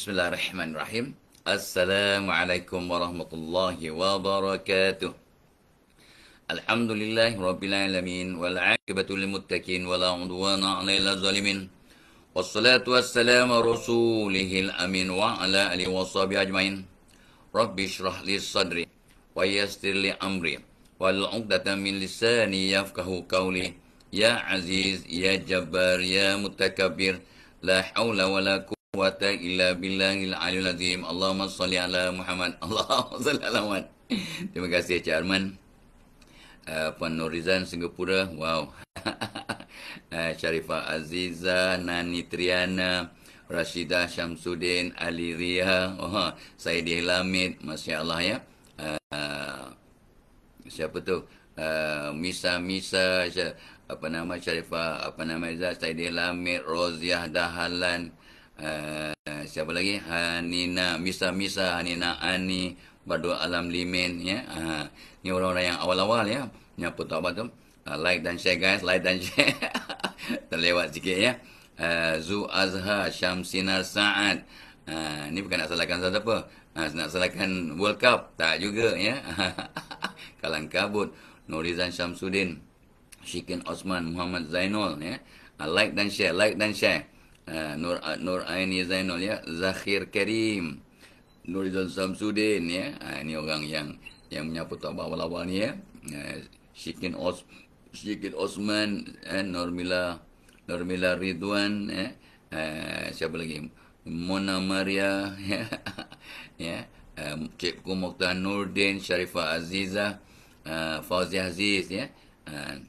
بسم الله الرحمن الرحيم السلام عليكم ورحمة الله وبركاته الحمد لله رب العالمين والعاقبة للمتقين ولا عدوان على الظالمين والصلاة والسلام رسوله الأمين وعلى آله وصحبه أجمعين رب اشرح لي صدري ويسر لي أمري والعقدة من لساني يفقه قولي يا عزيز يا جبار يا متكبر لا حول ولا قوة quwata illa billahil aliyul azim. Allahumma salli ala Muhammad. Allahumma salli ala Muhammad. Terima kasih Encik Arman. Eh, Puan Norizan Singapura. Wow. Uh, Aziza, Nani Triana, Rashidah Syamsuddin, Ali Ria, oh, ha. Saidi Hilamid, Masya Allah ya. Uh, siapa tu? Uh, Misa Misa, apa nama Syarifah, apa nama Aziza, Saidi Hilamid, Roziah Dahalan, Eh, eh, siapa lagi Hanina Misa Misa Hanina Ani Badu alam limin ya ha, ni orang-orang yang awal-awal ya yang putar apa tu ha, like dan share guys like dan share terlewat sikit ya ha, eh, Zu Azha Syamsina Sa'ad ha, ni bukan nak salahkan siapa ha, nak salahkan World Cup tak juga ya Kalang Kabut Nurizan Syamsuddin Shikin Osman Muhammad Zainul ya ha, like dan share like dan share Eh, Nur eh, Nur Aini Zainul ya, Zakhir Karim, Nurizal Samsudin ya. Ha, ini orang yang yang menyapu tak awal-awal ni ya. Ha, Syikin Os Syikin Osman eh, Nurmila, Nurmila Ridwan ya. eh. siapa lagi? Mona Maria ya. ya. Um, Cikgu Nurdin, Sharifah Aziza, uh, Fauzi Aziz ya. Uh,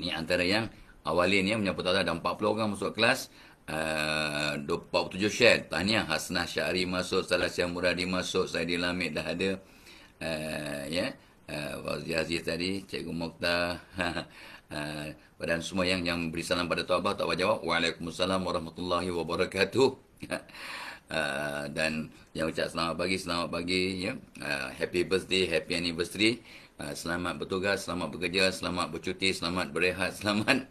ini antara yang awalin ya menyapu tak ada 40 orang masuk kelas uh, 47 share tahniah Hasnah Syahri masuk Salah Syah Muradi masuk Saidi Lamid dah ada uh, ya yeah. uh, Wazir Aziz tadi Cikgu Mokta uh, eh, dan semua yang yang beri salam pada Tuan Abah Tuan Abah jawab Waalaikumsalam Warahmatullahi Wabarakatuh uh, dan yang ucap selamat pagi selamat pagi yeah. Ya. uh, happy birthday happy anniversary Ah, selamat bertugas, selamat bekerja, selamat bercuti, selamat berehat, selamat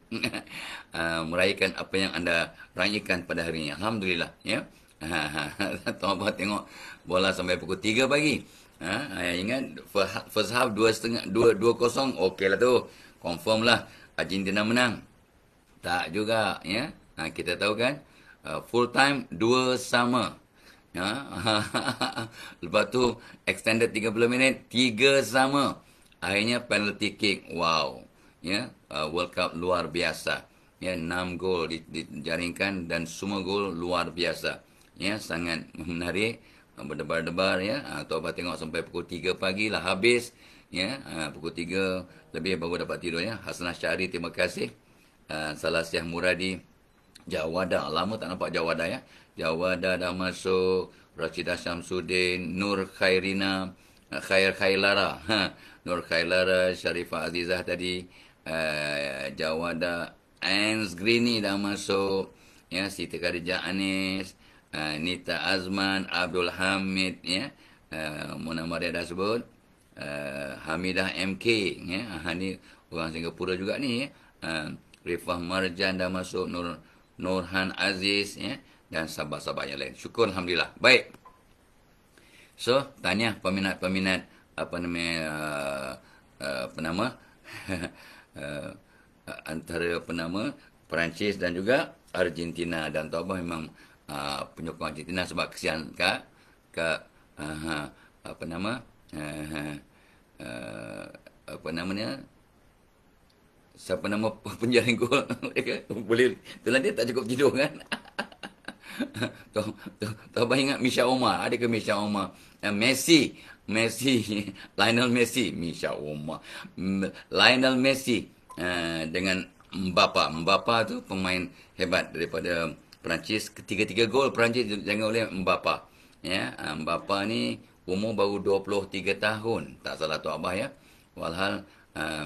uh, meraihkan apa yang anda raihkan pada hari ini. Alhamdulillah. Ya. Ah, Tuan Abah tengok bola sampai pukul 3 pagi. Ha, ingat first half 2-0, 2-0, okey lah tu. Confirm lah Argentina menang. Tak juga. ya. Ha, kita tahu kan, full time 2 sama. Ha? Lepas tu extended 30 minit, 3 sama akhirnya penalty kick wow ya yeah, uh, world cup luar biasa ya yeah, 6 gol dijaringkan dan semua gol luar biasa ya yeah, sangat menarik berdebar-debar ya yeah. atau apa tengok sampai pukul 3 pagi lah habis ya yeah. uh, pukul 3 lebih baru dapat tidur ya yeah. Hasnah Syari terima kasih uh, ah, Salasiah Muradi Jawada lama tak nampak Jawada ya Jawada dah masuk Rashidah Syamsuddin Nur Khairina Khair Khailara ha. Nur Khailara, Sharifah Azizah tadi, uh, Jawada, Ains Greeny dah masuk, ya, Siti Khadijah Anis, uh, Nita Azman, Abdul Hamid, ya, uh, Mona Maria dah sebut, uh, Hamidah MK, ya, uh, ini orang Singapura juga ni, ya, uh, Rifah Marjan dah masuk, Nur Nurhan Aziz, ya, dan sahabat-sahabat yang lain. Syukur Alhamdulillah. Baik. So, tanya peminat-peminat Eh, eh, apa nama uh, uh, apa nama uh, antara penama Perancis dan juga Argentina dan tahu memang uh, penyokong Argentina sebab kesian kak kak uh, apa nama uh, uh, apa namanya siapa nama penjaring gol boleh tu nanti tak cukup tidur kan tuan, tuan, tuan, tuan ingat Misha Omar? Ada ke Misha Omar? Eh, Messi. Messi. Lionel Messi. Misha Omar. M- Lionel Messi. Uh, dengan Mbappa. Mbappa tu pemain hebat daripada Perancis. Ketiga-tiga gol Perancis jangan oleh Mbappa. Ya, eh, Mbappa ni umur baru 23 tahun. Tak salah tu Abah ya. Walhal, uh,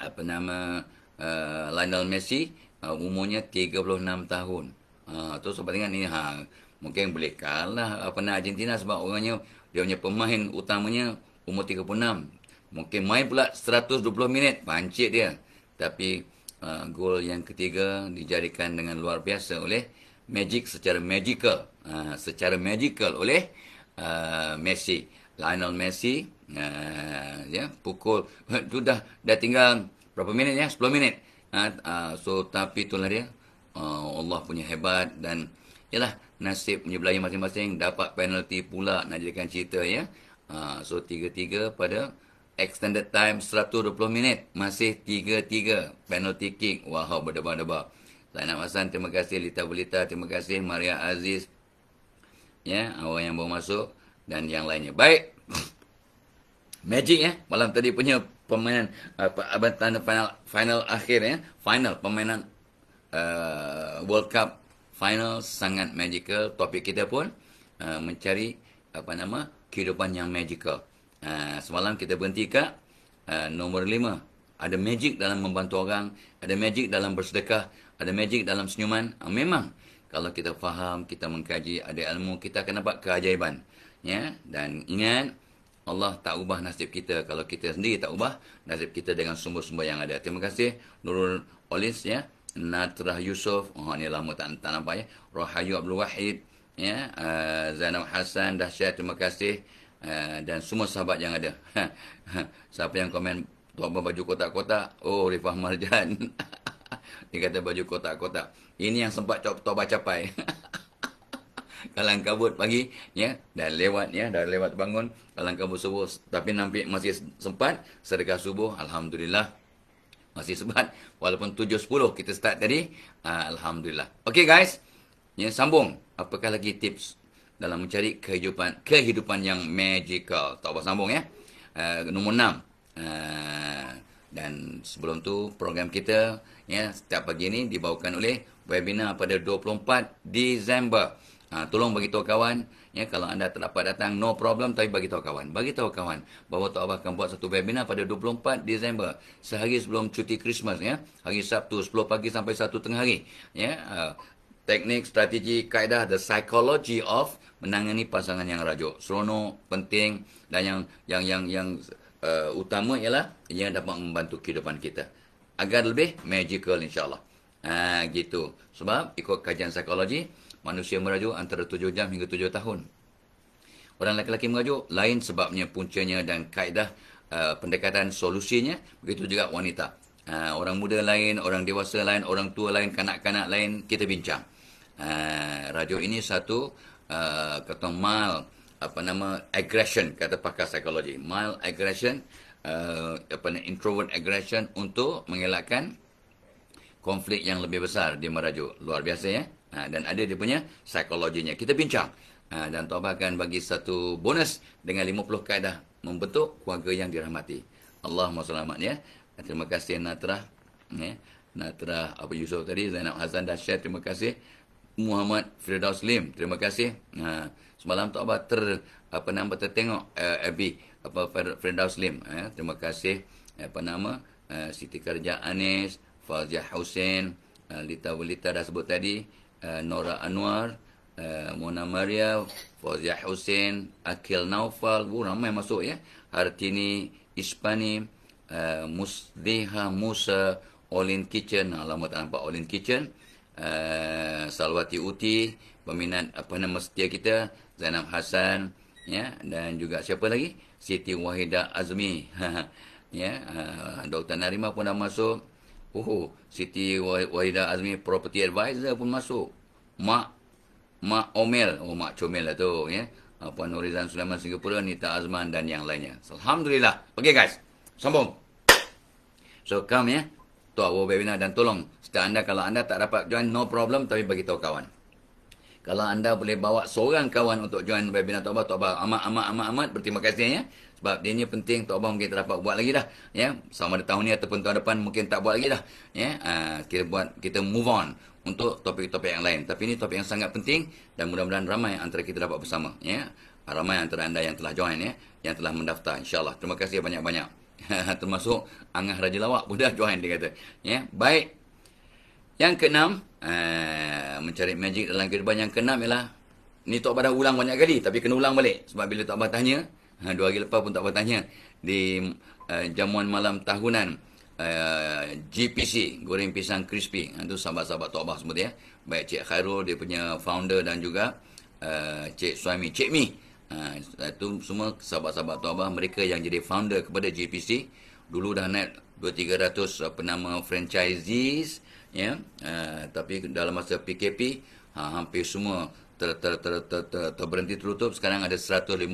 apa nama uh, Lionel Messi, uh, umurnya 36 tahun. Ha, tu sebab dengan ni ha, mungkin boleh kalah lah apa nak Argentina sebab orangnya dia punya pemain utamanya umur 36. Mungkin main pula 120 minit pancit dia. Tapi uh, gol yang ketiga dijadikan dengan luar biasa oleh Magic secara magical. Uh, secara magical oleh uh, Messi. Lionel Messi uh, ya pukul sudah dah tinggal berapa minit ya 10 minit. Uh, uh, so tapi itulah dia uh, Allah punya hebat dan yalah nasib punya belayar masing-masing dapat penalty pula nak jadikan cerita ya. Uh, so tiga-tiga pada extended time 120 minit masih tiga-tiga penalty kick wow berdebar-debar. Zainab masan terima kasih Lita Belita terima kasih Maria Aziz ya awak yang baru masuk dan yang lainnya. Baik. Magic ya malam tadi punya permainan apa tanda final final akhir ya final pemainan uh, World Cup final sangat magical. Topik kita pun uh, mencari apa nama kehidupan yang magical. Uh, semalam kita berhenti ke uh, nombor lima. Ada magic dalam membantu orang. Ada magic dalam bersedekah. Ada magic dalam senyuman. Uh, memang kalau kita faham, kita mengkaji, ada ilmu, kita akan dapat keajaiban. Ya? Dan ingat, Allah tak ubah nasib kita kalau kita sendiri tak ubah nasib kita dengan sumber-sumber yang ada. Terima kasih Nurul Olis ya. Natrah Yusof, oh ni lama tak, tak nampak ya. Rohayu Abdul Wahid, ya. Uh, eh, Zainab Hasan, Dahsyat, terima kasih. Uh, dan semua sahabat yang ada. Siapa yang komen tuan baju kotak-kotak? Oh, Rifah Marjan. Dia kata baju kotak-kotak. Ini yang sempat cok toba capai. Kalang kabut pagi, ya. Dah lewat, ya. Dah lewat bangun. Kalang kabut subuh. Tapi nampak masih sempat. Sedekah subuh. Alhamdulillah masih sebat walaupun tujuh sepuluh kita start tadi uh, Alhamdulillah Okay guys ya, sambung apakah lagi tips dalam mencari kehidupan kehidupan yang magical tak apa sambung ya uh, nombor 6 uh, ah, dan sebelum tu program kita ya setiap pagi ini dibawakan oleh webinar pada 24 Disember uh, tolong bagi tahu kawan Ya, kalau anda tak dapat datang, no problem. Tapi bagi tahu kawan. Bagi tahu kawan bahawa Tok Abah akan buat satu webinar pada 24 Disember. Sehari sebelum cuti Christmas. Ya. Hari Sabtu, 10 pagi sampai 1 tengah hari. Ya, uh, teknik, strategi, kaedah, the psychology of menangani pasangan yang rajuk. Seronok, penting dan yang yang yang yang uh, utama ialah yang dapat membantu kehidupan kita. Agar lebih magical insyaAllah. Ha, ah, gitu. Sebab ikut kajian psikologi, manusia merajuk antara tujuh jam hingga tujuh tahun. Orang lelaki-lelaki merajuk lain sebabnya puncanya dan kaedah uh, pendekatan solusinya, begitu juga wanita. Uh, orang muda lain, orang dewasa lain, orang tua lain, kanak-kanak lain, kita bincang. Uh, rajuk ini satu uh, kata mal apa nama aggression kata pakar psikologi Mal aggression uh, apa nama introvert aggression untuk mengelakkan konflik yang lebih besar di merajuk luar biasa ya ha, dan ada dia punya psikologinya. Kita bincang ha, dan Tuan akan bagi satu bonus dengan 50 kaedah membentuk keluarga yang dirahmati. Allahumma salamat ya. Terima kasih Natrah. Ya. Natrah Abu Yusof tadi, Zainab Hazan Dasyat, terima kasih. Muhammad Firdaus Lim, terima kasih. Ha, semalam tak apa ter apa nama tertengok uh, eh, Abi apa Firdaus Lim. Ya. Terima kasih apa nama uh, Siti Kerja Anis, Fazia Hussein, uh, Lita Wulita dah sebut tadi. Eh, Nora Anwar, uh, Mona Maria, Fauzia Hussein, Akil Naufal, uh, ramai masuk ya. Hartini, Ispani, uh, eh, Musdeha, Musa, Olin Kitchen, alamat ah, nampak Olin Kitchen, uh, Salwati Uti, peminat apa nama setia kita, Zainab Hasan, ya, dan juga siapa lagi? Siti Wahida Azmi. ya, uh, Dr. Narima pun dah masuk. Oh, Siti Wahida Azmi Property Advisor pun masuk. Mak Mak Omel, oh Mak Comel lah tu, ya. Apa ah, Puan Nurizan Sulaiman Singapura, Nita Azman dan yang lainnya. Alhamdulillah. Okey guys, sambung. So come ya, yeah. to webinar dan tolong setiap anda kalau anda tak dapat join no problem tapi bagi tahu kawan. Kalau anda boleh bawa seorang kawan untuk join webinar Tok Abah, Tok Abah amat, amat, amat, amat, berterima kasih ya. Sebab dia ni penting Tok Abang mungkin tak dapat buat lagi dah. Ya, sama ada tahun ni ataupun tahun depan mungkin tak buat lagi dah. Ya, uh, kita buat kita move on untuk topik-topik yang lain. Tapi ini topik yang sangat penting dan mudah-mudahan ramai antara kita dapat bersama. Ya, ah, ramai antara anda yang telah join ya, yang telah mendaftar. Insyaallah. Terima kasih banyak-banyak. Termasuk Angah Raja Lawak pun dah join dia kata. Ya, baik. Yang keenam, uh, mencari magic dalam kehidupan yang keenam ialah ni Tok Abah ulang banyak kali tapi kena ulang balik sebab bila Tok Abah tanya, Ha, dua hari lepas pun tak pernah tanya. Di uh, jamuan malam tahunan uh, eh, GPC, Goreng Pisang Crispy. Itu ha, sahabat-sahabat Tuabah semua dia. Ya. Baik Cik Khairul, dia punya founder dan juga uh, Cik Suami, Cik Mi. Ha, itu semua sahabat-sahabat Tuabah, mereka yang jadi founder kepada GPC. Dulu dah naik 2-300 penama franchisees. Ya, uh, tapi dalam masa PKP, ha, hampir semua ter, ter, ter, ter, ter, ter, berhenti tertutup sekarang ada 150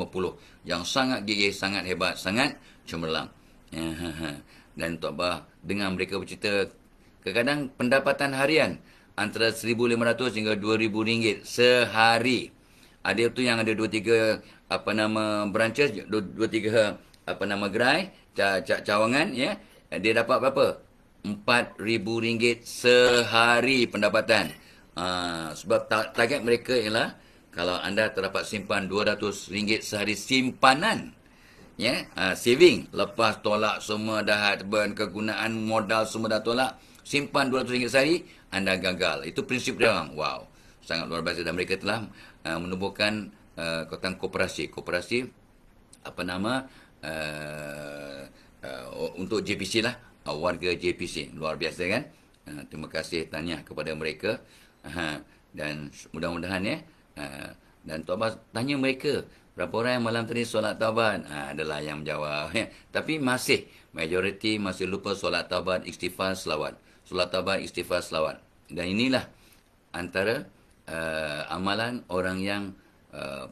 yang sangat gigih sangat hebat sangat cemerlang dan Tok Bah dengan mereka bercerita kadang-kadang pendapatan harian antara 1500 hingga 2000 ringgit sehari ada tu yang ada 2 3 apa nama branches 2 3 apa nama gerai cawangan ya dia dapat berapa 4000 ringgit sehari pendapatan. Ah, sebab target mereka ialah kalau anda terdapat simpan RM200 sehari simpanan ya yeah, saving lepas tolak semua dah ben kegunaan modal semua dah tolak simpan RM200 sehari anda gagal itu prinsip dia orang wow sangat luar biasa dan mereka telah uh, menubuhkan uh, ah, kotang koperasi koperasi apa nama uh, uh, untuk JPC lah uh, warga JPC luar biasa kan uh, terima kasih tanya kepada mereka Ha, dan mudah-mudahan ya. Ha, dan Tuan Abbas tanya mereka, berapa orang yang malam tadi solat taubat? Ha, ah, adalah yang menjawab. Ya. Tapi masih, majoriti masih lupa solat taubat, istighfar, selawat. Solat taubat, istighfar, selawat. Dan inilah antara uh, amalan orang yang uh,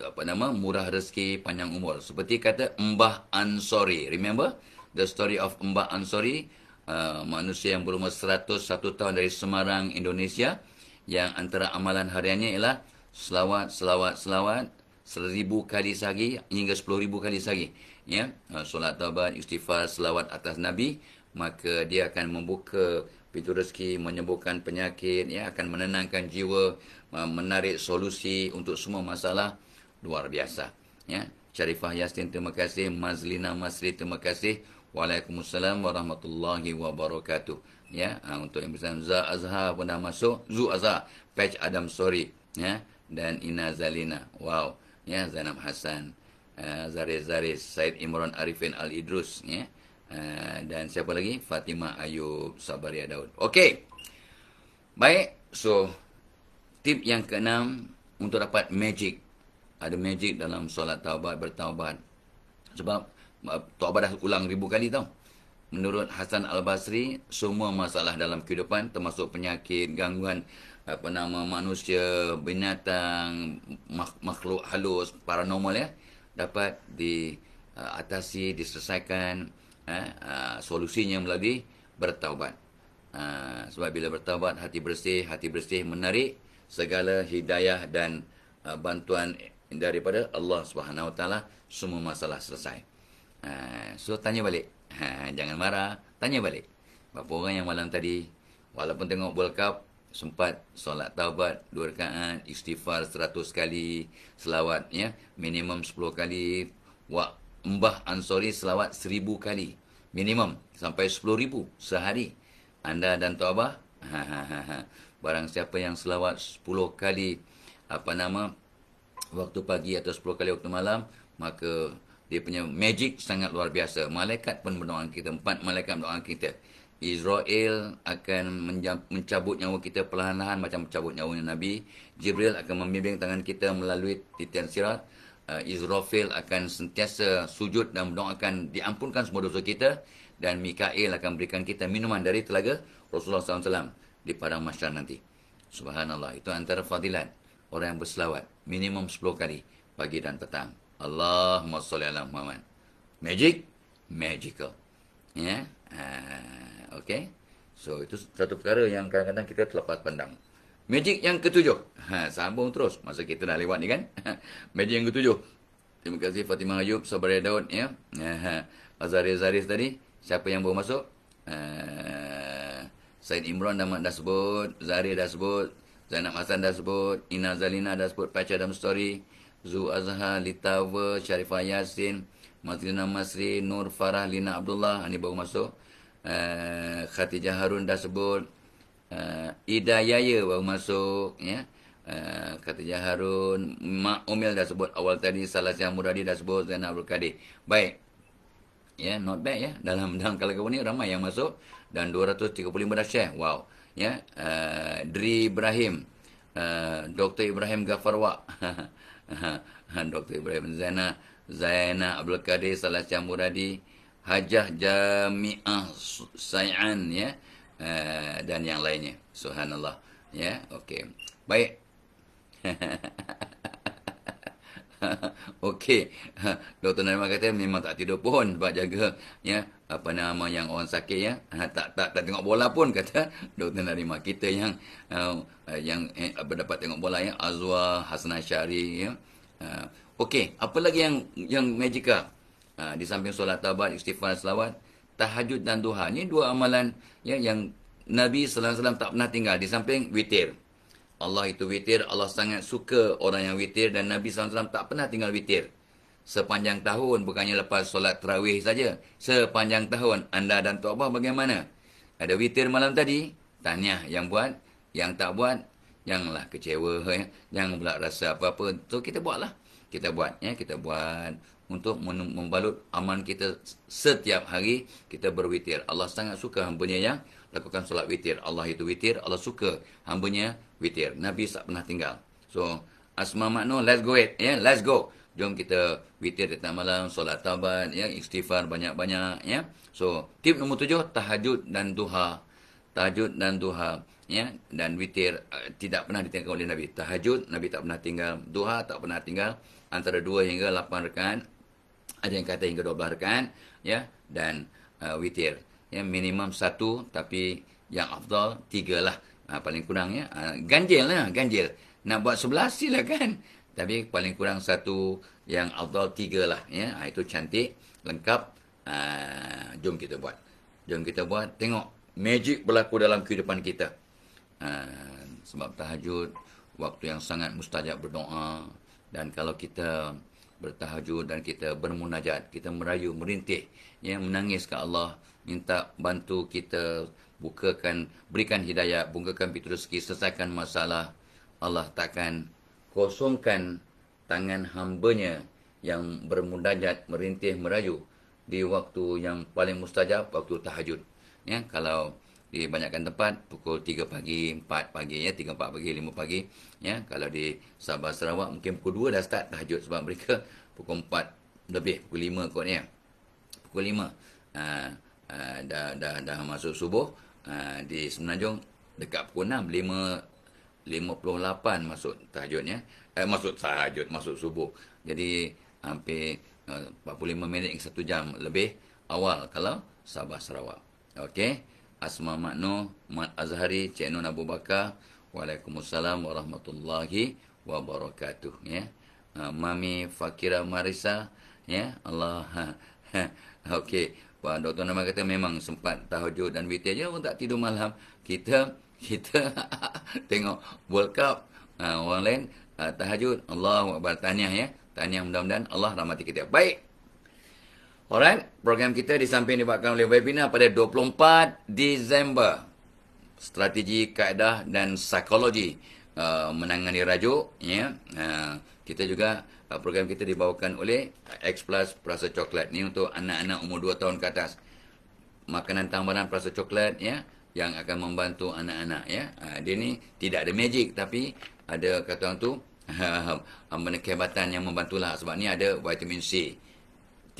apa nama murah rezeki panjang umur. Seperti kata Mbah Ansori. Remember? The story of Mbah Ansori. Ah, manusia yang berumur 101 tahun dari Semarang, Indonesia yang antara amalan hariannya ialah selawat, selawat, selawat seribu kali sehari hingga sepuluh ribu kali sehari ya? Ah, solat taubat, istighfar, selawat atas Nabi maka dia akan membuka pintu rezeki, menyembuhkan penyakit ya? akan menenangkan jiwa ah, menarik solusi untuk semua masalah luar biasa ya? Syarifah Yasin, terima kasih Mazlina Masri, terima kasih Waalaikumsalam warahmatullahi wabarakatuh. Ya, ha, untuk yang bersama Za Azhar pun dah masuk. Zu Azhar, Patch Adam Sorry, ya. Dan Ina Zalina. Wow. Ya, Zainab Hasan, uh, ah, Zaris Zaris, Said Imran Arifin Al Idrus, ya. Uh, dan siapa lagi? Fatima Ayub Sabaria Daud. Okey. Baik, so tip yang keenam untuk dapat magic ada magic dalam solat taubat bertaubat. Sebab Taubat dah ulang ribu kali tau. Menurut Hasan Al-Basri, semua masalah dalam kehidupan termasuk penyakit, gangguan apa nama manusia, binatang, makhluk halus, paranormal ya, dapat diatasi, uh, diselesaikan eh, uh, solusinya melalui bertaubat. Uh, sebab bila bertaubat hati bersih, hati bersih menarik segala hidayah dan uh, bantuan daripada Allah Swt. semua masalah selesai. Ha, so tanya balik. Ha, jangan marah, tanya balik. Berapa orang yang malam tadi walaupun tengok World Cup sempat solat taubat dua rakaat istighfar seratus kali selawat ya minimum sepuluh kali Wak mbah ansori selawat seribu kali minimum sampai sepuluh ribu sehari anda dan tu abah barang siapa yang selawat sepuluh kali apa nama waktu pagi atau sepuluh kali waktu malam maka dia punya magic sangat luar biasa. Malaikat pun berdoa kita. Empat malaikat berdoa kita. Israel akan mencabut nyawa kita perlahan-lahan macam mencabut nyawa Nabi. Jibril akan membimbing tangan kita melalui titian sirat. Uh, Israfil akan sentiasa sujud dan mendoakan diampunkan semua dosa kita. Dan Mikail akan berikan kita minuman dari telaga Rasulullah SAW di padang masyarakat nanti. Subhanallah. Itu antara fadilan orang yang berselawat. Minimum 10 kali pagi dan petang. Allah masya Allah Muhammad. Magic, magical. Ya. Yeah? Uh, okay. So itu satu perkara yang kadang-kadang kita terlepas pandang. Magic yang ketujuh. Ha, sambung terus. Masa kita dah lewat ni kan. Magic yang ketujuh. Terima kasih Fatimah Ayub, Sabari Daud. Ya. Yeah? Uh, Azari Azari tadi. Siapa yang baru masuk? Uh, Said Imran dah, dah sebut. Zari dah sebut. Zainab Hasan dah sebut. Ina Zalina dah sebut. Patch Adam Story. Zu Azhar, Litawa, Sharifah Yasin, Matrina Masri, Nur Farah, Lina Abdullah. Ini baru masuk. Uh, Khatijah Harun dah sebut. Uh, Ida Yaya baru masuk. Ya. Yeah. Uh, Khatijah Harun. Mak Umil dah sebut. Awal tadi salah Salasya Muradi dah sebut. Zainal Abdul Kadir. Baik. Ya, yeah, not bad ya. Yeah. Dalam dalam kalau kebun ni ramai yang masuk dan 235 dah share. Wow. Ya, yeah. uh, Dri Ibrahim, uh, eh, Dr Ibrahim Gafarwa. Dr. Ibrahim Zaina Zaina Abdul Qadir Salah Camuradi Hajah Jami'ah Sayan ya uh, dan yang lainnya subhanallah ya okey baik Okey. Doktor Naiman kata memang tak tidur pun sebab jaga ya apa nama yang orang sakit ya. Ha, tak tak tak tengok bola pun kata Doktor Naiman. Kita yang uh, yang eh, dapat tengok bola ya Azwa Hasna Syari ya. Uh, Okey, apa lagi yang yang magical? Uh, ha, di samping solat tahajud, istighfar, selawat, tahajud dan duha. Ini dua amalan ya, yang Nabi SAW tak pernah tinggal. Di samping witir. Allah itu witir, Allah sangat suka orang yang witir dan Nabi SAW tak pernah tinggal witir. Sepanjang tahun, bukannya lepas solat terawih saja. Sepanjang tahun, anda dan Tok Abah bagaimana? Ada witir malam tadi? Tanya yang buat, yang tak buat, janganlah kecewa. Ya. Jangan pula rasa apa-apa. So, kita buatlah. Kita buat, ya. kita buat untuk membalut aman kita setiap hari kita berwitir. Allah sangat suka hampanya yang lakukan solat witir. Allah itu witir, Allah suka hambanya witir. Nabi tak pernah tinggal. So, asma makna, let's go it. Yeah, let's go. Jom kita witir di tengah malam, solat tabat, ya, istighfar banyak-banyak. Ya. So, tip nombor tujuh, tahajud dan duha. Tahajud dan duha. Ya, dan witir uh, tidak pernah ditinggalkan oleh Nabi. Tahajud, Nabi tak pernah tinggal. Duha tak pernah tinggal. Antara dua hingga lapan rekan. Ada yang kata hingga dua belah rekan. Ya, dan uh, witir ya minimum satu tapi yang afdal tiga lah ha, paling kurang ya ha, ganjil lah ganjil nak buat sebelas sila kan tapi paling kurang satu yang afdal tiga lah ya ha, itu cantik lengkap ha, jom kita buat jom kita buat tengok magic berlaku dalam kehidupan kita ha, sebab tahajud waktu yang sangat mustajab berdoa dan kalau kita bertahajud dan kita bermunajat, kita merayu, merintih, ya, menangis ke Allah, minta bantu kita bukakan, berikan hidayah, bungkakan pintu rezeki, selesaikan masalah, Allah takkan kosongkan tangan hambanya yang bermunajat, merintih, merayu di waktu yang paling mustajab, waktu tahajud. Ya, kalau di banyakkan tempat pukul 3 pagi, 4 pagi ya, 3 4 pagi, 5 pagi ya. Kalau di Sabah Sarawak mungkin pukul 2 dah start tahajud sebab mereka pukul 4 lebih pukul 5 kot ya. Pukul 5. Uh, uh, dah, dah dah masuk subuh uh, di Semenanjung dekat pukul 6 5 58 masuk tahajud ya. Eh, masuk tahajud, masuk subuh. Jadi hampir eh, uh, 45 minit hingga 1 jam lebih awal kalau Sabah Sarawak. Okey. Asma Makno, Mat Azhari, Cik Nun Abu Bakar. Waalaikumsalam warahmatullahi wabarakatuh. Ya. Ha, Mami Fakira Marisa. Ya. Allah. Ha, ha. Okey. Pak Doktor Nama kata memang sempat tahajud dan witi aja orang tak tidur malam. Kita kita tengok World Cup. orang lain tahajud. Allah wabarakatuh. Tahniah ya. Tahniah mudah-mudahan Allah rahmati kita. Baik. Alright, program kita disamping dibuatkan oleh webinar pada 24 Disember. Strategi, kaedah dan psikologi uh, menangani rajuk. Yeah. Uh, kita juga, uh, program kita dibawakan oleh X Plus Perasa Coklat. Ini untuk anak-anak umur 2 tahun ke atas. Makanan tambahan perasa coklat ya, yeah, yang akan membantu anak-anak. ya. Yeah. Uh, dia ni tidak ada magic tapi ada kata orang tu, uh, kehebatan yang membantulah sebab ni ada vitamin C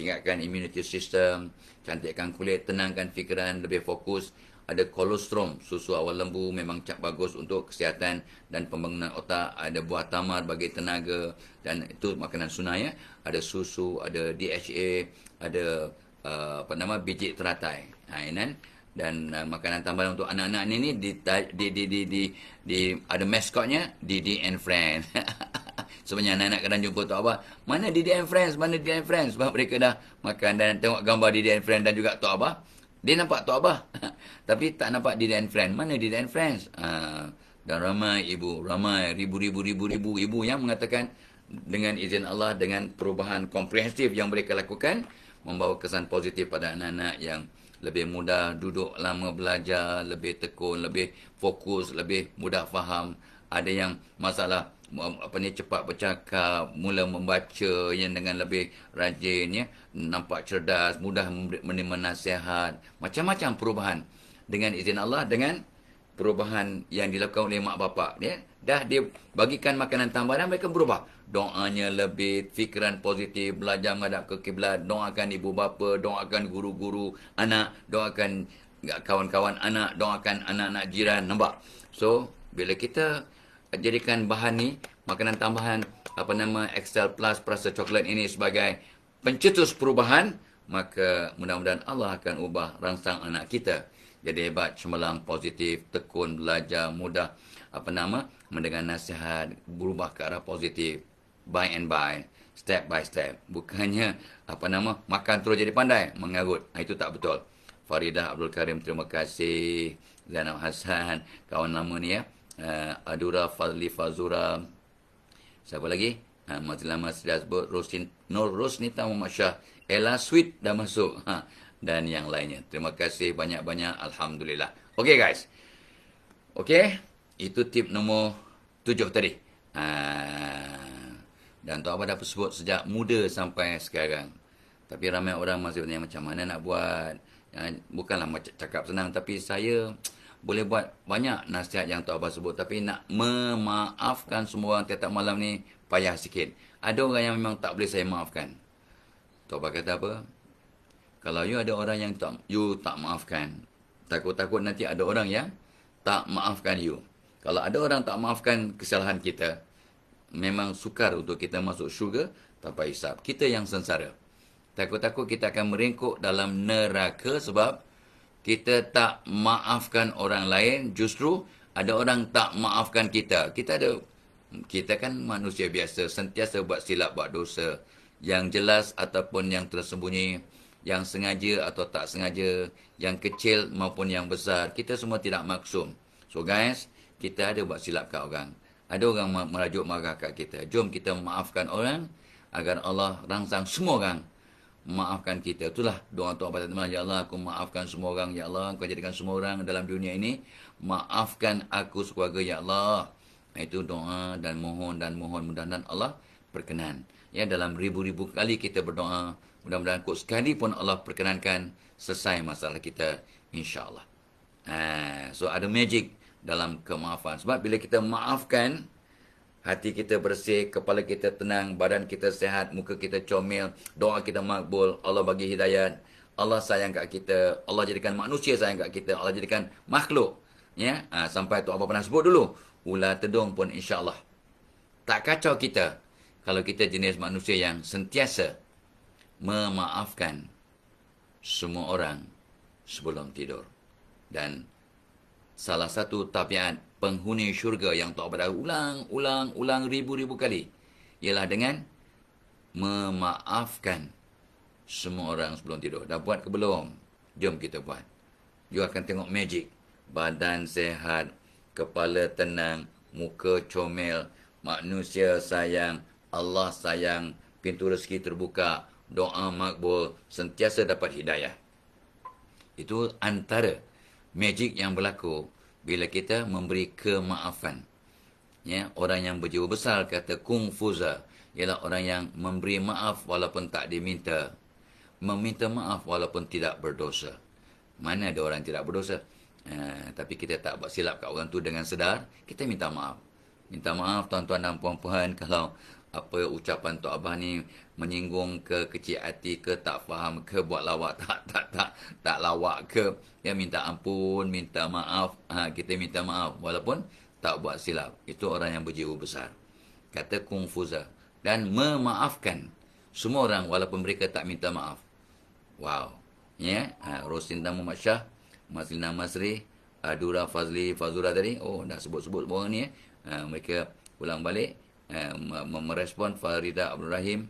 tingkatkan immunity system, cantikkan kulit, tenangkan fikiran, lebih fokus. Ada kolostrum, susu awal lembu memang cap bagus untuk kesihatan dan pembangunan otak. Ada buah tamar bagi tenaga dan itu makanan sunnah ya. Ada susu, ada DHA, ada uh, apa nama biji teratai. Ha, inan. Dan uh, makanan tambahan untuk anak-anak ini di, di, di, di, di, di, ada maskotnya, Didi and Friends. Sebenarnya anak-anak kadang jumpa Tok Abah. Mana Didi and Friends? Mana Didi and Friends? Sebab mereka dah makan dan tengok gambar Didi and Friends dan juga Tok Abah. Dia nampak Tok Abah. Tapi tak nampak Didi and Friends. Mana Didi and Friends? Uh, dan ramai ibu. Ramai ribu-ribu-ribu-ribu ibu yang mengatakan dengan izin Allah, dengan perubahan komprehensif yang mereka lakukan, membawa kesan positif pada anak-anak yang lebih mudah duduk lama belajar, lebih tekun, lebih fokus, lebih mudah faham. Ada yang masalah apa ni cepat bercakap, mula membaca yang dengan lebih rajin ya, nampak cerdas, mudah menerima nasihat, macam-macam perubahan dengan izin Allah dengan perubahan yang dilakukan oleh mak bapak ya. Dah dia bagikan makanan tambahan mereka berubah. Doanya lebih fikiran positif, belajar menghadap ke kiblat, doakan ibu bapa, doakan guru-guru, anak, doakan kawan-kawan anak, doakan anak-anak jiran, nampak. So, bila kita jadikan bahan ni makanan tambahan apa nama Excel Plus perasa coklat ini sebagai pencetus perubahan maka mudah-mudahan Allah akan ubah rangsang anak kita jadi hebat cemerlang positif tekun belajar mudah apa nama mendengar nasihat berubah ke arah positif by and by step by step bukannya apa nama makan terus jadi pandai mengarut ah, itu tak betul Faridah Abdul Karim terima kasih Zainal Hasan kawan lama ni ya uh, Adura Fazli Fazura siapa lagi ha, eh, Mazlama Sidasbut Rosin Nur Rosnita Muhammad Shah Ella Sweet dah masuk ha, dan yang lainnya terima kasih banyak-banyak Alhamdulillah Okay guys Okay itu tip nombor tujuh tadi ha, dan tu apa dah sebut sejak muda sampai sekarang tapi ramai orang masih bertanya macam mana nak buat ya, bukanlah cakap senang tapi saya cck, boleh buat banyak nasihat yang Tok Abah sebut. Tapi nak memaafkan semua orang tiap-tiap malam ni, payah sikit. Ada orang yang memang tak boleh saya maafkan. Tok Abah kata apa? Kalau you ada orang yang tak, you tak maafkan, takut-takut nanti ada orang yang tak maafkan you. Kalau ada orang tak maafkan kesalahan kita, memang sukar untuk kita masuk syurga tanpa hisap. Kita yang sengsara. Takut-takut kita akan meringkuk dalam neraka sebab kita tak maafkan orang lain justru ada orang tak maafkan kita kita ada kita kan manusia biasa sentiasa buat silap buat dosa yang jelas ataupun yang tersembunyi yang sengaja atau tak sengaja yang kecil maupun yang besar kita semua tidak maksum so guys kita ada buat silap kat orang ada orang merajuk marah kat kita jom kita maafkan orang agar Allah rangsang semua orang maafkan kita. Itulah doa Tuhan Pada Teman. Ya Allah, aku maafkan semua orang. Ya Allah, kau jadikan semua orang dalam dunia ini. Maafkan aku sekeluarga, Ya Allah. Itu doa dan mohon dan mohon mudah-mudahan Allah berkenan. Ya, dalam ribu-ribu kali kita berdoa. Mudah-mudahan kok sekali pun Allah perkenankan selesai masalah kita. InsyaAllah. Ha, ah, so, ada magic dalam kemaafan. Sebab bila kita maafkan, Hati kita bersih, kepala kita tenang, badan kita sehat, muka kita comel, doa kita makbul, Allah bagi hidayat. Allah sayang kat kita, Allah jadikan manusia sayang kat kita, Allah jadikan makhluk. Ya, ha, sampai tu apa pernah sebut dulu. Ular tedung pun insya-Allah tak kacau kita kalau kita jenis manusia yang sentiasa memaafkan semua orang sebelum tidur dan salah satu tabiat penghuni syurga yang tak berdaya ulang, ulang, ulang ribu-ribu kali ialah dengan memaafkan semua orang sebelum tidur. Dah buat ke belum? Jom kita buat. You akan tengok magic. Badan sehat, kepala tenang, muka comel, manusia sayang, Allah sayang, pintu rezeki terbuka, doa makbul, sentiasa dapat hidayah. Itu antara magic yang berlaku bila kita memberi kemaafan. Ya, orang yang berjiwa besar kata Kung Fuza ialah orang yang memberi maaf walaupun tak diminta. Meminta maaf walaupun tidak berdosa. Mana ada orang yang tidak berdosa? Eh, tapi kita tak buat silap kat orang tu dengan sedar, kita minta maaf. Minta maaf tuan-tuan dan puan-puan kalau apa ucapan tu Abah ni menyinggung ke kecil hati ke tak faham ke buat lawak tak tak tak tak lawak ke ya minta ampun minta maaf ha, kita minta maaf walaupun tak buat silap itu orang yang berjiwa besar kata kung fuza dan memaafkan semua orang walaupun mereka tak minta maaf wow ya ha, rosin tamu masyah maslina masri adura fazli fazura tadi oh dah sebut-sebut orang ni ya. ha, mereka ulang balik ha, merespon Farida Abdul Rahim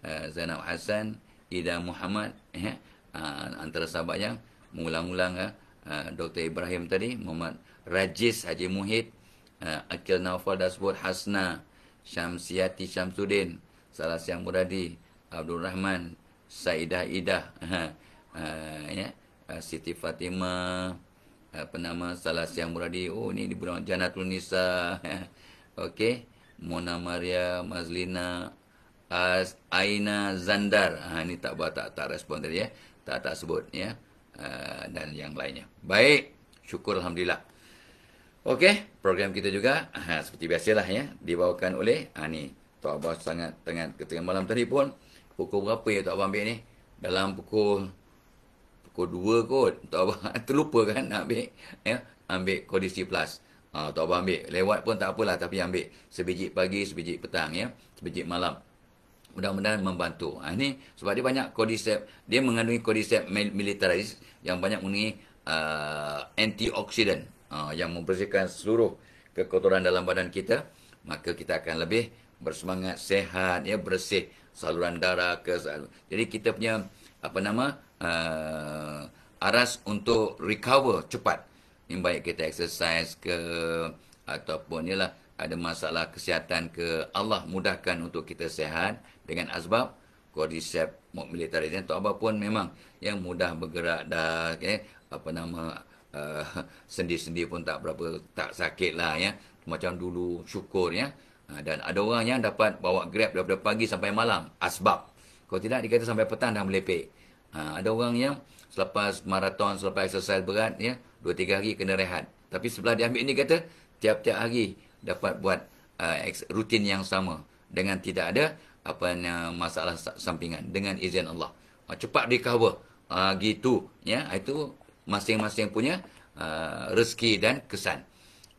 Eh, Zainab Hasan, Ida Muhammad eh, uh, antara sahabatnya mengulang-ulang uh, eh, Dr. Ibrahim tadi Muhammad Rajis Haji Muhid uh, Akil Naufal Dasbud Hasna Syamsiati Syamsuddin Salah Siang Muradi Abdul Rahman Saidah Idah uh, ya, uh, Siti Fatimah uh, Penama Salah Siang Muradi Oh ini di bulan Janatul Nisa Okey Mona Maria Mazlina uh, Aina Zandar. Ha, ini tak buat tak tak respon tadi ya. Tak tak sebut ya. Uh, dan yang lainnya. Baik. Syukur alhamdulillah. Okey, program kita juga ha, seperti biasalah ya, dibawakan oleh ha, ni Tok Abah sangat tengah ketengah malam tadi pun pukul berapa ya Tok Abah ambil ni? Dalam pukul pukul 2 kot. Tok Abah terlupa kan nak ambil ya, ambil kondisi plus. Ha, Tok Abah ambil. Lewat pun tak apalah tapi ambil sebiji pagi, sebiji petang ya, sebiji malam mudah-mudahan membantu. Ha, ini sebab dia banyak kodisep, dia mengandungi kodisep militaris yang banyak mengandungi uh, antioksidan uh, ha, yang membersihkan seluruh kekotoran dalam badan kita. Maka kita akan lebih bersemangat, sehat, ya, bersih saluran darah. Ke, jadi kita punya apa nama uh, aras untuk recover cepat. Yang baik kita exercise ke ataupun ialah ada masalah kesihatan ke Allah mudahkan untuk kita sehat dengan asbab kordisep militer ini atau apa pun memang yang mudah bergerak dah okay, apa nama uh, sendi-sendi pun tak berapa tak sakit lah ya macam dulu syukur ya ha, dan ada orang yang dapat bawa grab daripada pagi sampai malam asbab kalau tidak dikata sampai petang dah melepek ha, ada orang yang selepas maraton selepas exercise berat ya 2 3 hari kena rehat tapi sebelah dia ambil ni kata tiap-tiap hari dapat buat uh, rutin yang sama dengan tidak ada apa ni masalah sampingan dengan izin Allah. Uh, cepat recover. Ah gitu ya. Ah, itu masing-masing punya uh, rezeki dan kesan.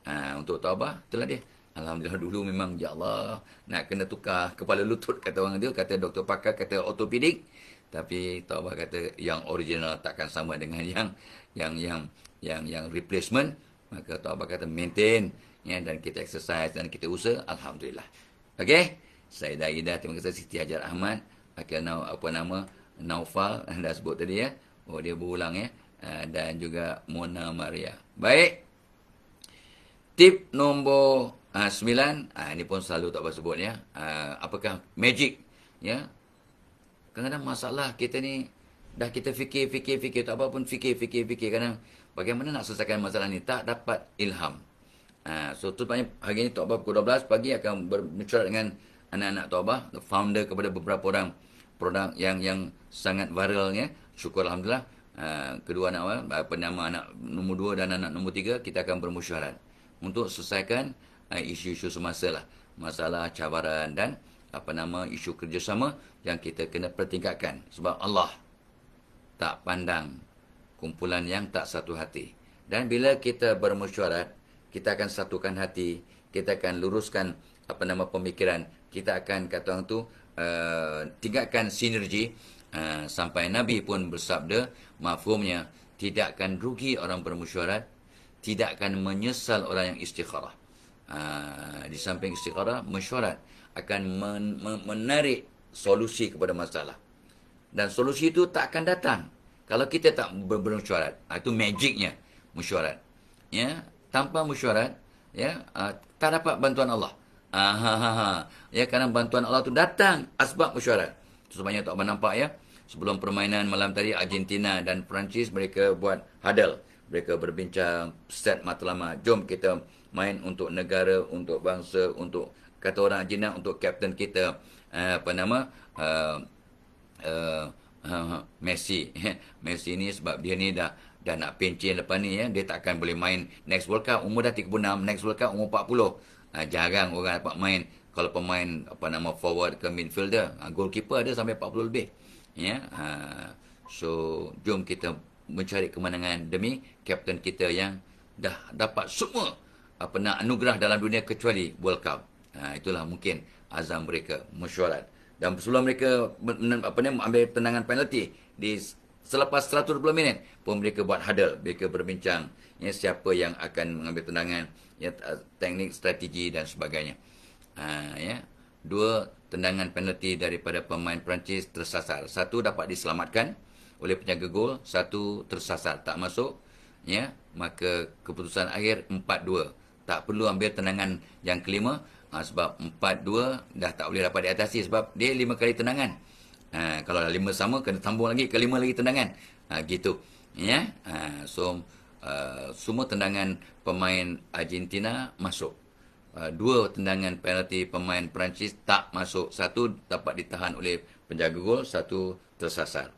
Uh, untuk taubah itulah dia. Alhamdulillah dulu memang ya Allah nak kena tukar kepala lutut kata orang dia kata doktor pakar kata ortopedik tapi taubah kata yang original takkan sama dengan yang yang yang yang yang replacement maka taubah kata maintain ya dan kita exercise dan kita usaha alhamdulillah okey Saidah Aidah, terima kasih Siti Hajar Ahmad, akan apa nama Naufal dah sebut tadi ya. Oh dia berulang ya. Ah, dan juga Mona Maria. Baik. Tip nombor 9, ah, ah, ini pun selalu tak apa sebut ya. apakah magic ya? Kadang-kadang masalah kita ni dah kita fikir fikir fikir tak apa pun fikir fikir fikir kadang bagaimana nak selesaikan masalah ni tak dapat ilham. Ha, so tu hari ini tak apa 12 pagi akan bermucurat dengan anak-anak Taubah, founder kepada beberapa orang produk yang yang sangat viral Syukur alhamdulillah. Uh, kedua anak apa nama anak nombor dua dan anak nombor tiga kita akan bermusyarat untuk selesaikan uh, isu-isu semasa lah masalah cabaran dan apa nama isu kerjasama yang kita kena pertingkatkan sebab Allah tak pandang kumpulan yang tak satu hati dan bila kita bermusyarat kita akan satukan hati kita akan luruskan apa nama pemikiran kita akan kata orang tu uh, tingkatkan sinergi uh, sampai Nabi pun bersabda mafhumnya tidak akan rugi orang bermusyarat tidak akan menyesal orang yang istikharah uh, di samping istikharah mesyuarat akan men- men- menarik solusi kepada masalah dan solusi itu tak akan datang kalau kita tak ber- bermusyarat uh, itu magicnya mesyuarat ya tanpa mesyuarat ya uh, tak dapat bantuan Allah Aha, ya kerana bantuan Allah tu datang asbab mesyuarat. Sebabnya tak pernah nampak ya. Sebelum permainan malam tadi Argentina dan Perancis mereka buat hadal. Mereka berbincang set matlamat. Jom kita main untuk negara, untuk bangsa, untuk kata orang Argentina untuk kapten kita uh, apa nama uh, uh, uh, Messi. Messi ni sebab dia ni dah dan nak pencen lepas ni ya. Dia takkan boleh main next World Cup. Umur dah 36, next World Cup umur 40. Uh, jarang orang dapat main kalau pemain apa nama forward ke midfielder. Uh, goalkeeper ada sampai 40 lebih. Ya. Yeah? Ha. so jom kita mencari kemenangan demi kapten kita yang dah dapat semua apa nak anugerah dalam dunia kecuali World Cup. Ha, itulah mungkin azam mereka mesyuarat. Dan sebelum mereka apa ni ambil tendangan penalti di selepas 120 minit pun mereka buat huddle, mereka berbincang ya, siapa yang akan mengambil tendangan ya, eh, teknik strategi dan sebagainya ha, ya. dua tendangan penalti daripada pemain Perancis tersasar satu dapat diselamatkan oleh penjaga gol satu tersasar tak masuk ya maka keputusan akhir 4-2 tak perlu ambil tendangan yang kelima ha, sebab 4-2 dah tak boleh dapat diatasi sebab dia lima kali tendangan ha, kalau lima sama kena tambung lagi kelima lagi tendangan ha, gitu ya ha, so uh, semua tendangan pemain Argentina masuk. Uh, dua tendangan penalti pemain Perancis tak masuk. Satu dapat ditahan oleh penjaga gol, satu tersasar.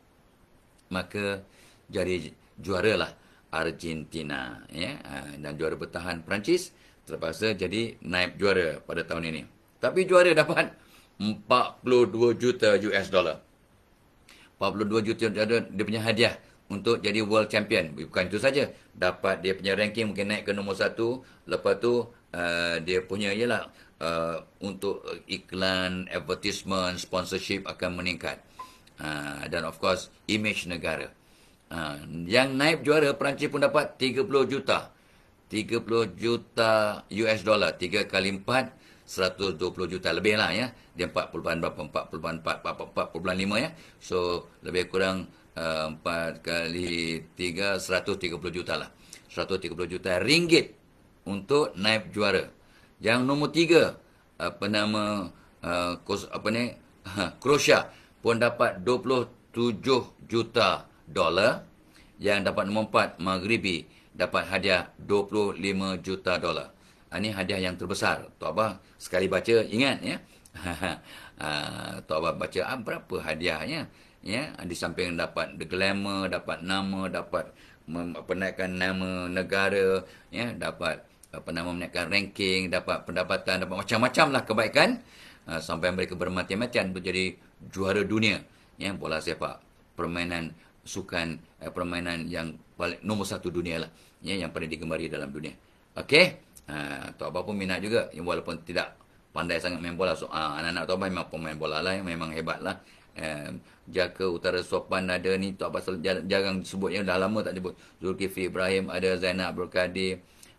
Maka jadi juara lah Argentina. Ya? Uh, dan juara bertahan Perancis terpaksa jadi naib juara pada tahun ini. Tapi juara dapat 42 juta US dollar. 42 juta dia punya hadiah untuk jadi world champion. Bukan itu saja. Dapat dia punya ranking mungkin naik ke nombor satu. Lepas tu uh, dia punya ialah uh, untuk iklan, advertisement, sponsorship akan meningkat. Uh, dan of course image negara. Uh, yang naib juara Perancis pun dapat 30 juta. 30 juta US dollar. 3 kali 4. 120 juta lebih lah ya. Dia 40.4, 40.4, 40.5 ya. So, lebih kurang Eh, empat kali tiga seratus tiga puluh juta lah seratus tiga puluh juta ringgit untuk naib juara yang nombor tiga apa nama uh, apa ni Croatia pun dapat dua puluh tujuh juta dolar yang dapat nombor empat Maghribi dapat hadiah dua puluh lima juta dolar ini ah, hadiah yang terbesar tu apa sekali baca ingat ya Uh, ah, tu abah baca ah, berapa hadiahnya ya yeah? di samping dapat the glamour dapat nama dapat menaikkan nama negara ya yeah? dapat apa nama menaikkan ranking dapat pendapatan dapat macam-macam lah kebaikan uh, sampai mereka bermati-matian menjadi juara dunia ya yeah? bola sepak permainan sukan eh, permainan yang paling nomor satu dunia lah ya yeah? yang paling digemari dalam dunia Okay uh, ha, atau apa pun minat juga walaupun tidak pandai sangat main bola so uh, anak-anak apa memang pemain bola lah ya. memang hebat lah jaga utara sopan ada ni tak pasal jarang sebut ya dah lama tak sebut Zulkifli Ibrahim ada Zainab Abdul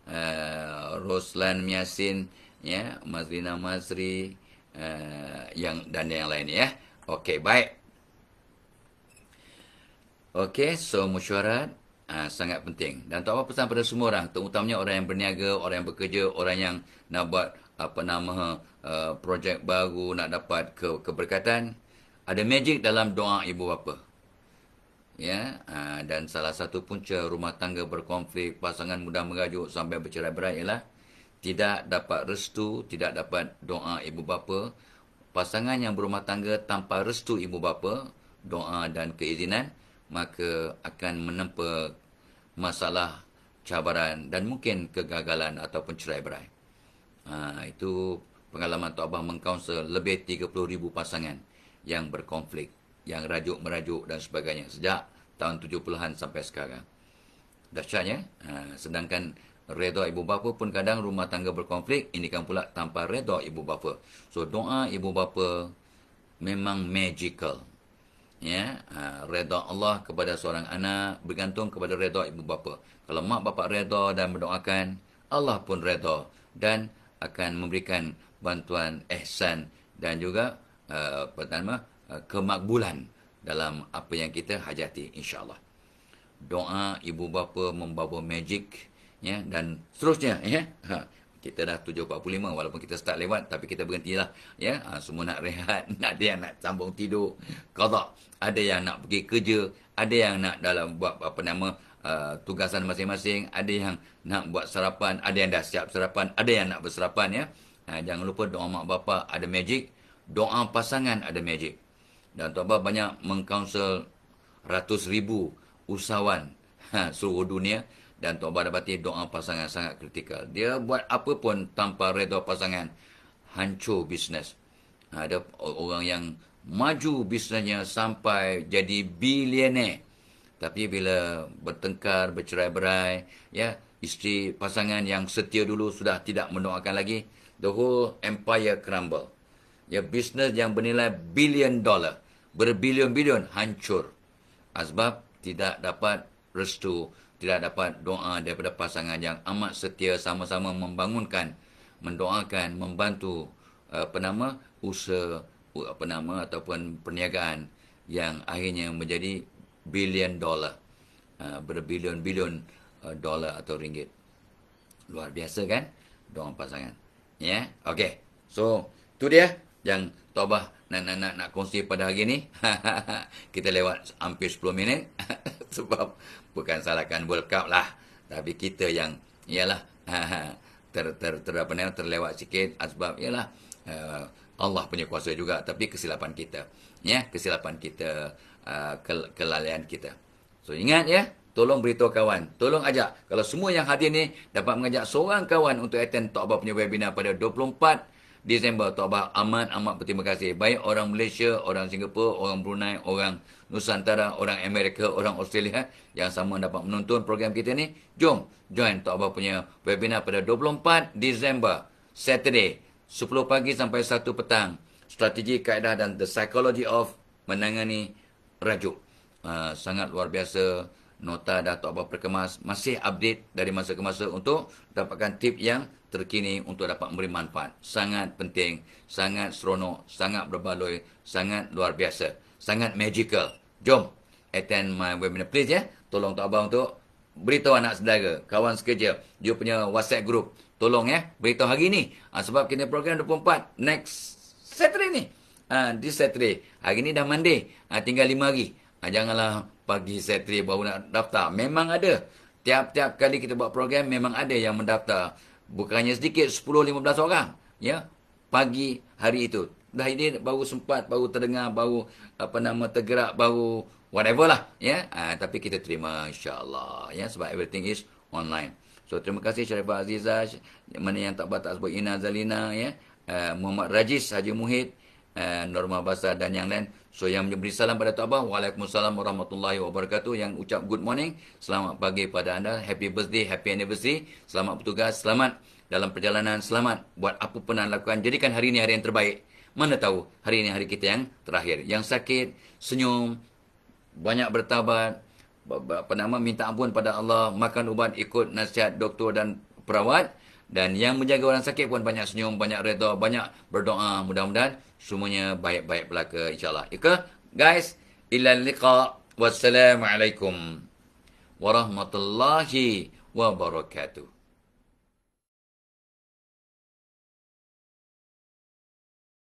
uh, Roslan Miasin ya yeah, Mazrina Masri uh, yang dan yang lain ya okey baik okey so mesyuarat uh, sangat penting dan tak apa pesan pada semua orang terutamanya orang yang berniaga orang yang bekerja orang yang nak buat apa nama uh, projek baru nak dapat ke keberkatan ada magic dalam doa ibu bapa. Ya, ah, dan salah satu punca rumah tangga berkonflik, pasangan mudah merajuk sampai bercerai-berai ialah tidak dapat restu, tidak dapat doa ibu bapa. Pasangan yang berumah tangga tanpa restu ibu bapa, doa dan keizinan, maka akan menempa masalah cabaran dan mungkin kegagalan ataupun cerai-berai. Ha, itu pengalaman Tok Abah mengkaunsel lebih 30,000 pasangan yang berkonflik, yang rajuk-merajuk dan sebagainya sejak tahun 70-an sampai sekarang. Dahsyatnya, ha, sedangkan redha ibu bapa pun kadang rumah tangga berkonflik, ini kan pula tanpa redha ibu bapa. So doa ibu bapa memang magical. Ya, ha, redha Allah kepada seorang anak bergantung kepada redha ibu bapa. Kalau mak bapa redha dan mendoakan, Allah pun redha dan akan memberikan bantuan ihsan dan juga Eh, pertama uh, eh, kemakbulan dalam apa yang kita hajati insyaallah doa ibu bapa membawa magic ya dan seterusnya ya ha, kita dah 7.45 walaupun kita start lewat tapi kita berhentilah ya ha, semua nak rehat ada yang nak sambung tidur qada ada yang nak pergi kerja ada yang nak dalam buat apa nama Uh, tugasan masing-masing ada yang nak buat sarapan ada yang dah siap sarapan ada yang nak bersarapan ya uh, jangan lupa doa mak bapa ada magic doa pasangan ada magic. Dan Tuan Abah banyak mengkaunsel ratus ribu usahawan ha, seluruh dunia dan Tuan Abah dapati doa pasangan sangat kritikal. Dia buat apa pun tanpa redha pasangan, hancur bisnes. Ha, ada orang yang maju bisnesnya sampai jadi bilioner. Tapi bila bertengkar, bercerai-berai, ya isteri pasangan yang setia dulu sudah tidak mendoakan lagi, the whole empire crumble ya bisnes yang bernilai bilion dolar berbilion-bilion hancur sebab tidak dapat restu tidak dapat doa daripada pasangan yang amat setia sama-sama membangunkan mendoakan membantu eh, apa nama usaha apa nama ataupun perniagaan yang akhirnya menjadi bilion dolar eh, berbilion-bilion eh, dolar atau ringgit luar biasa kan doa pasangan ya yeah? okey so tu dia yang Tobah nak, nak, nak, nak kongsi pada hari ini, kita lewat hampir 10 minit. Sebab bukan salahkan World Cup lah. Tapi kita yang ialah ter, ter, ter, ter, ter, terlewat sikit. Ah, sebab ialah eh, Allah punya kuasa juga. Tapi kesilapan kita. Ya, kesilapan kita. Uh, kelalaian kita. So ingat ya. Tolong beritahu kawan. Tolong ajak. Kalau semua yang hadir ni dapat mengajak seorang kawan untuk attend Tokbah punya webinar pada 24 Disember abah amat amat berterima kasih baik orang Malaysia, orang Singapura, orang Brunei, orang Nusantara, orang Amerika, orang Australia eh, yang sama dapat menonton program kita ni. Jom join abah punya webinar pada 24 Disember Saturday 10 pagi sampai 1 petang. Strategi kaedah dan the psychology of menangani rajuk. Uh, sangat luar biasa nota atau apa perkemas masih update dari masa ke masa untuk dapatkan tip yang terkini untuk dapat memberi manfaat. Sangat penting, sangat seronok, sangat berbaloi, sangat luar biasa, sangat magical. Jom attend my webinar please ya. Tolong tu abang untuk beritahu anak saudara, kawan sekerja, dia punya WhatsApp group. Tolong ya, beritahu hari ini. Ha, sebab kita program 24 next Saturday ni. Ha, this Saturday. Hari ni dah mandi. Ha, ah, tinggal 5 hari. Ha, janganlah pagi saya teri baru nak daftar. Memang ada. Tiap-tiap kali kita buat program memang ada yang mendaftar. Bukannya sedikit 10 15 orang ya pagi hari itu. Dah ini baru sempat baru terdengar baru apa nama tergerak baru whatever lah ya. Uh, tapi kita terima insya-Allah ya sebab everything is online. So terima kasih Syarifah Aziza, mana yang tak buat tak sebut ya. Uh, Muhammad Rajis Haji Muhid uh, Norma Basar dan yang lain So yang beri salam pada Tok Abah, Waalaikumsalam Warahmatullahi Wabarakatuh. Yang ucap good morning, selamat pagi pada anda. Happy birthday, happy anniversary. Selamat bertugas, selamat dalam perjalanan, selamat buat apa pun yang lakukan. Jadikan hari ini hari yang terbaik. Mana tahu hari ini hari kita yang terakhir. Yang sakit, senyum, banyak bertabat, apa nama, minta ampun pada Allah, makan ubat, ikut nasihat doktor dan perawat. Dan yang menjaga orang sakit pun banyak senyum, banyak reda, banyak berdoa. Mudah-mudahan semuanya baik-baik belaka insyaAllah. Ika, ya guys, ila liqa wassalamualaikum warahmatullahi wabarakatuh.